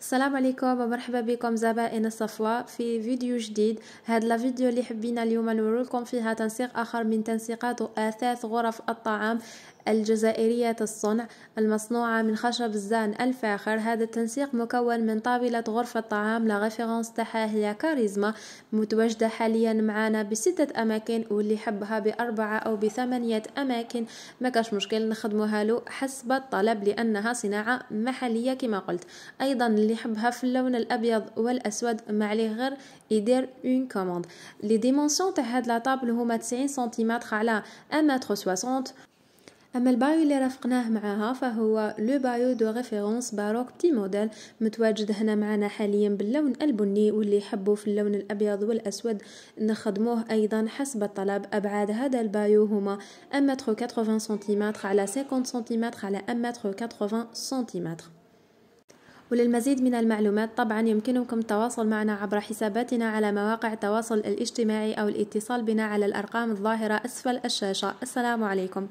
السلام عليكم ومرحبا بكم زبائن الصفوة في فيديو جديد هاد لا فيديو اللي حبينا اليوم نوريكم فيها تنسيق اخر من تنسيقات اثاث غرف الطعام الجزائرية الصنع المصنوعة من خشب الزان الفاخر هذا التنسيق مكون من طاولة غرفة طعام لغفرانس تحاهية تاعها هي كاريزما متواجدة حاليا معانا بستة أماكن واللي حبها بأربعة أو بثمانية أماكن ما كاش مشكل نخدموها له حسب الطلب لأنها صناعة محلية كما قلت أيضا اللي حبها في اللون الأبيض والأسود ما عليه غير يدير اون كوموند لي ديمونسيون تاع هاد لا طابل هما 90 سنتيمتر على 1 متر 60 أما البايو اللي رافقناه معاها فهو لو بايو دو ريفيرونس باروك بتي موديل متواجد هنا معنا حاليا باللون البني واللي يحبوا في اللون الأبيض والأسود نخدموه أيضا حسب الطلب أبعاد هذا البايو هما 1 متر 80 سنتيمتر على 50 سنتيمتر على 1 متر 80 سنتيمتر وللمزيد من المعلومات طبعا يمكنكم التواصل معنا عبر حساباتنا على مواقع التواصل الاجتماعي أو الاتصال بنا على الأرقام الظاهرة أسفل الشاشة السلام عليكم